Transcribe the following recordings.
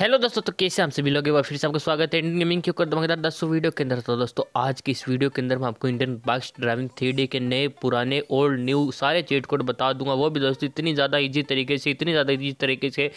hello दोस्तों तो कैसे हम सभी लोग एक बार फिर से आपका स्वागत है इंडियन गेमिंग के ऊपर धमाकेदार दसों वीडियो के अंदर तो दोस्तों आज की इस वीडियो के अंदर मैं आपको इंडियन बाक्स ड्राइविंग थ्री के नए पुराने ओल्ड न्यू सारे चेट कोड बता दूंगा वो भी दोस्तों इतनी ज़्यादा ईजी तरीके से इतनी ज़्यादा ईजी तरीके से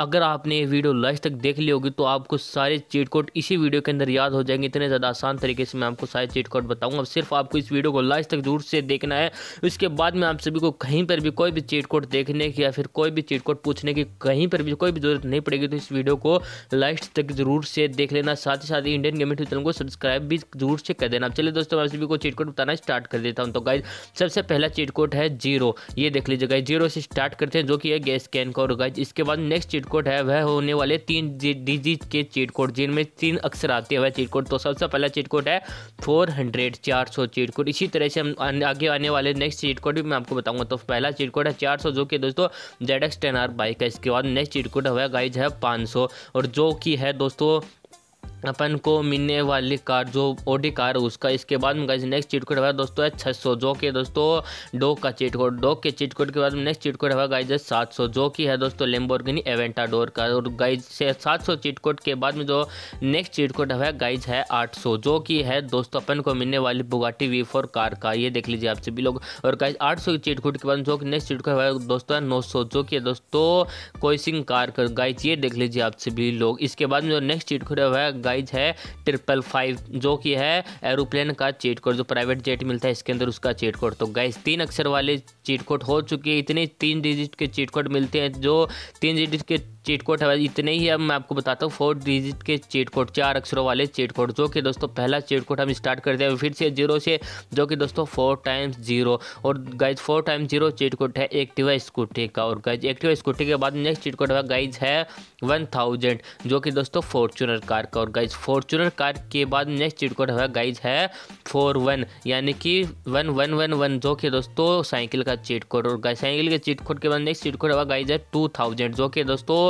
अगर आपने ये वीडियो लास्ट तक देख ली होगी तो आपको सारे चेट कोड इसी वीडियो के अंदर याद हो जाएंगे इतने ज़्यादा आसान तरीके से मैं आपको सारे चेट कोड बताऊँगा सिर्फ आपको इस वीडियो को लास्ट तक दूर से देखना है उसके बाद में आप सभी को कहीं पर भी कोई भी चेट कोड देखने की या फिर कोई भी चेट कोड पूछने की कहीं पर भी कोई भी जरूरत नहीं पड़ेगी तो इस वीडियो वीडियो को लास्ट तक जरूर से देख लेना साथ ही साथ ही इंडियन गेमिंग चैनल को सब्सक्राइब भी जरूर से कर देना चलिए दोस्तों मैं सभी को चीट कोड बताना स्टार्ट कर देता हूँ तो गाइज सबसे पहला चीट कोड है जीरो ये देख लीजिए गाइज जीरो से स्टार्ट करते हैं जो कि है गैस कैन और गाइज इसके बाद नेक्स्ट चीट कोड है वह होने वाले तीन डिजिट के चीट कोड जिनमें तीन अक्सर आते हैं वह चीट कोड तो सबसे पहला चीट कोड है फोर हंड्रेड चार सौ चीट कोड इसी तरह से हम आगे आने वाले नेक्स्ट चीट कोड भी मैं आपको बताऊंगा तो पहला चीट कोड है चार सौ जो कि दोस्तों Z X ten R bike है इसके बाद नेक्स्ट चीट कोड है गाइज है पाँच और जो कि है दोस्तों अपन को मिलने वाली कार जो ओडी कार उसका इसके बाद में गाइज नेक्स्ट चीट कोड है दोस्तों है छः सौ जो कि दोस्तों डोक का चीट कोड डो के चीट कोड के बाद नेक्स्ट चीट कोड है गाइज सात सौ जो कि है दोस्तों लेम्बोर्गिनी एवेंटाडोर का और गाइज से सात सौ चिट कोड के बाद में जो नेक्स्ट चीट कोड है गाइज है आठ सौ जो कि है दोस्तों अपन को मिलने वाली बुगाटी वी फोर कार का ये देख लीजिए आप सभी लोग और गाइज आठ सौ चीट कोड के बाद जो नेक्स्ट चीट कोड है दोस्तों है नौ सौ जो कि दोस्तों कोई सिंह कार का गाइज ये देख लीजिए आप सभी लोग इसके बाद में जो नेक्स्ट चीट कोड है गाइज है ट्रिपल फाइव जो कि है एरोप्लेन का चीट कोड जो प्राइवेट जेट मिलता है इसके अंदर उसका चीट कोड तो गाइज तीन अक्षर वाले चीट कोड हो चुके हैं इतने तीन डिजिट के चीट कोड मिलते हैं जो तीन डिजिट के चीट कोड है इतने ही अब मैं आपको बताता हूँ फोर डिजिट के चीट कोड चार अक्षरों वाले चीट कोड जो कि दोस्तों पहला चीट कोड हम स्टार्ट करते हैं फिर से जीरो से जो कि दोस्तों फोर टाइम्स जीरो और guys four time zero cheat code है एक्टिवा स्कूटी का और गाइज एक्टिवा स्कूटी के बाद नेक्स्ट चीट कोड है गाइज है वन थाउजेंड जो कि दोस्तों फॉर्चुनर कार का और गाइज फॉर्चुनर कार के बाद नेक्स्ट चीट कोड है गाइज है फोर वन यानी कि वन वन वन वन जो कि दोस्तों साइकिल का चीट कोड और साइकिल के चीट कोड के बाद नेक्स्ट चीट कोड है गाइज है टू थाउजेंड जो कि दोस्तों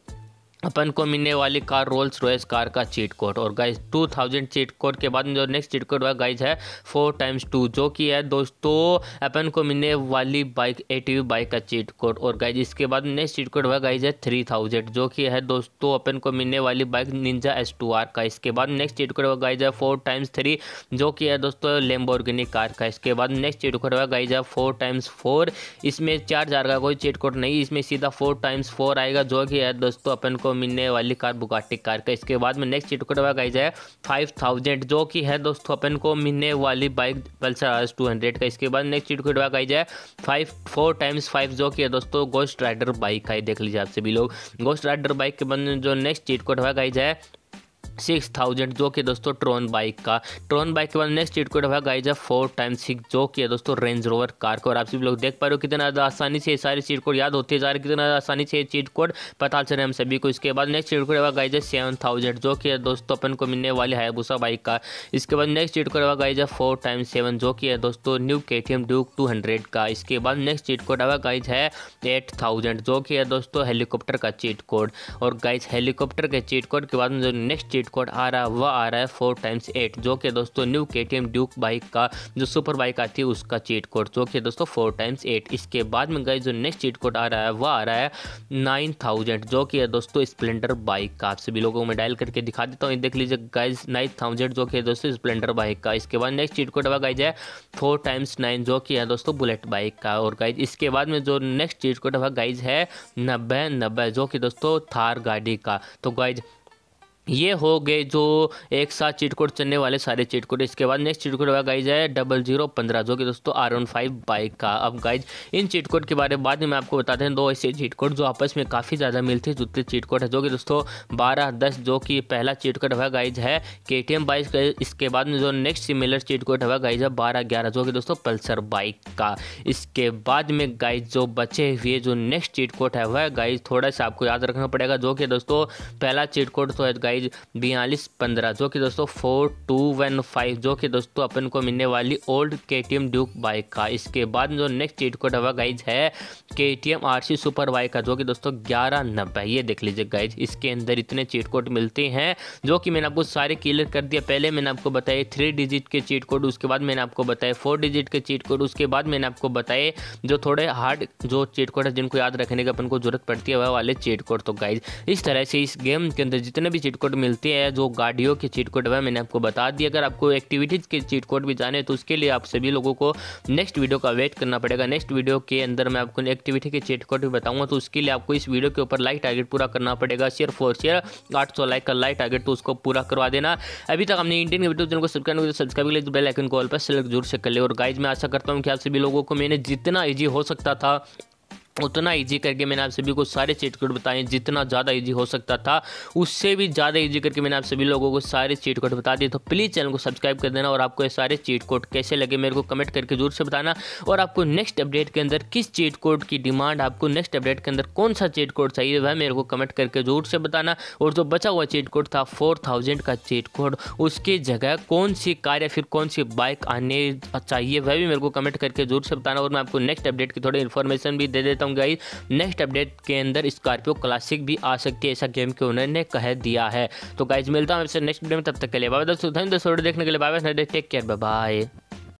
अपन को मिलने वाली कार रोल्स रॉयस कार का चीट कोड और गाइज 2000 चीट कोड के बाद जो next cheat code guys guys है फोर टाइम्स टू जो कि है दोस्तों अपन को मिलने वाली बाइक ए बाइक का चीट कोड और गाइज इसके बाद नेक्स्ट चीट कोड हुआ गाइज है 3000 जो कि है दोस्तों अपन को मिलने वाली बाइक निंजा एस का इसके बाद नेक्स्ट चीट कोड हुआ गाइज है फोर टाइम्स थ्री जो कि है दोस्तों लेम्बोर्गिनी कार का इसके बाद नेक्स्ट चीट कोड हुआ गाइज है फोर टाइम्स फोर इसमें चार हजार का कोई चीट कोड नहीं इसमें सीधा फोर टाइम्स फोर आएगा जो कि है दोस्तों अपन को मिलने वाली कार बुगाटी कार का इसके बाद में नेक्स्ट चीट कोड हुआ गाइज है फाइव थाउजेंड जो कि है दोस्तों अपन को मिलने वाली bike Pulsar R S two hundred का इसके बाद नेक्स्ट चीट कोड हुआ गाइज है फाइव फोर टाइम्स फाइव जो कि है दोस्तों गोस्ट राइडर बाइक है देख लीजिए आप सभी लोग गोस्ट राइडर बाइक के बाद जो नेक्स्ट चीट कोड हुआ गाइज है सिक्स थाउजेंड जो कि दोस्तों ट्रोन बाइक का ट्रोन बाइक के बाद नेक्स्ट इक्विट है गाइज फोर टाइम सिक्स जो कि दोस्तों रेंज रोवर कार को और आप सभी लोग देख पा रहे हो कितना ज़्यादा आसानी से सारी चीट कोड याद होती है जा रही कितना ज़्यादा आसानी से चीट कोड पता चल हम सभी को इसके बाद नेक्स्ट चीट कोड है गाइज सेवन थाउजेंड जो कि दोस्तों अपन को मिलने वाली है भूसा बाइक का इसके बाद नेक्स्ट चीट कोड है फोर टाइम सेवन जो कि है दोस्तों new K T M Duke two hundred का इसके बाद नेक्स्ट चीट कोड है गाइज है एट थाउजेंड जो कि है दोस्तों हेलीकॉप्टर का चीट कोड और गाइज हेलीकॉप्टर के चीट कोड के बाद नेक्स्ट सीट कोड आ रहा है वह आ रहा है फोर टाइम्स एट जो कि दोस्तों new K T M Duke bike का जो सुपर बाइक आती है उसका चीट कोड जो कि दोस्तों फोर टाइम्स एट इसके बाद में गए जो नेक्स्ट चीट कोड आ रहा है वह आ रहा है नाइन थाउजेंड जो कि है दोस्तों स्प्लेंडर बाइक का आप सभी लोगों में डायल करके दिखा देता हूँ देख लीजिए गाइज नाइन थाउजेंड जो कि है दोस्तों स्प्लेंडर बाइक का इसके बाद नेक्स्ट चीट कोड वह गाई जाए फोर टाइम्स नाइन जो कि है दोस्तों बुलेट बाइक का और गाइज इसके बाद में जो नेक्स्ट चीट कोड वह गाइज है नब्बे नब्बे जो कि दोस्तों थार गाड़ी का तो गाइज ये हो गए जो एक साथ चिटकोट चलने वाले सारे चिटकोट इसके बाद नेक्स्ट चिटकोट होगा गाइज है डबल जीरो पंद्रह जो कि दोस्तों आर वन फाइव बाइक का अब गाइज इन चिटकोट के बारे में बाद में आपको बताते हैं दो ऐसे चिटकोट जो आपस में काफ़ी ज़्यादा मिलते हैं चीट चिटकोट है जो कि दोस्तों बारह दस जो कि पहला चिटकोट हुआ गाइज है के टी एम बाइक इसके बाद में जो नेक्स्ट सिमिलर चिटकोट हुआ गाइज है बारह ग्यारह जो कि दोस्तों पल्सर बाइक का इसके बाद में गाइज जो बचे हुए जो नेक्स्ट चिटकोट है वह गाइज थोड़ा सा आपको याद रखना पड़ेगा जो कि दोस्तों पहला चिटकोट तो है गाइज बयालीस पंद्रह जो कि दोस्तों फोर टू वन फाइव जो कि दोस्तों अपन को मिलने वाली ओल्ड के टी एम ड्यूक बाइक का इसके बाद जो नेक्स्ट चीट कोड हुआ गाइज है K T M R C super bike का जो कि दोस्तों ग्यारह नब्बे ये देख लीजिए गाइज इसके अंदर इतने चीट कोड मिलते हैं जो कि मैंने आपको सारे क्लियर कर दिया पहले मैंने आपको बताया थ्री डिजिट के चीट कोड उसके बाद मैंने आपको बताया फोर डिजिट के चीट कोड उसके बाद मैंने आपको बताए जो थोड़े हार्ड जो चीट कोड है जिनको याद रखने की अपन को जरूरत पड़ती है वह वाले चीट कोड तो गाइज इस तरह से इस गेम के अंदर जितने भी चीट कोड मिलती है जो गाड़ियों के चीट कोड है मैंने आपको बता दिया अगर आपको एक्टिविटीज़ के चीट कोड भी जाने तो उसके लिए आप सभी लोगों को नेक्स्ट वीडियो का वेट करना पड़ेगा नेक्स्ट वीडियो के अंदर मैं आपको एक्टिविटी के चीट कोड भी बताऊंगा तो उसके लिए आपको इस वीडियो के ऊपर लाइक टारगेट पूरा करना पड़ेगा शेयर फॉर शेयर आठ लाइक का लाइक टारगेट तो उसको पूरा करवा देना अभी तक हमने इंडियन यूट्यूब चैनल को सब्सक्राइब किया सब्सक्राइब तो कर लिए बेल आइकन कॉल पर सेलेक्ट जरूर से कर ले और गाइज मैं आशा करता हूँ कि आप सभी लोगों को मैंने जितना ईजी हो सकता था उतना इजी करके मैंने आप सभी को सारे चीट कोड बताए जितना ज़्यादा इजी हो सकता था उससे भी ज़्यादा इजी करके मैंने आप सभी लोगों को सारे चीट कोड बता दिए तो प्लीज़ चैनल को सब्सक्राइब कर देना और आपको ये सारे चीट कोड कैसे लगे मेरे को कमेंट करके जरूर से बताना और आपको नेक्स्ट अपडेट के अंदर किस चीट कोड की डिमांड आपको नेक्स्ट अपडेट के अंदर कौन सा चीट कोड चाहिए वह मेरे को कमेंट करके जरूर से बताना और जो बचा हुआ चीट कोड था फोर का चीट कोड उसकी जगह कौन सी कार या फिर कौन सी बाइक आने चाहिए वह भी मेरे को कमेंट करके जरूर से बताना और मैं आपको नेक्स्ट अपडेट की थोड़ी इन्फॉर्मेशन भी दे देता देता हूँ गाइज नेक्स्ट अपडेट के अंदर स्कॉर्पियो क्लासिक भी आ सकती है ऐसा गेम के ओनर ने कह दिया है तो गाइज मिलता हूँ नेक्स्ट अपडेट में तब तक के लिए बाबा दोस्तों देखने के लिए बाबा टेक केयर बाय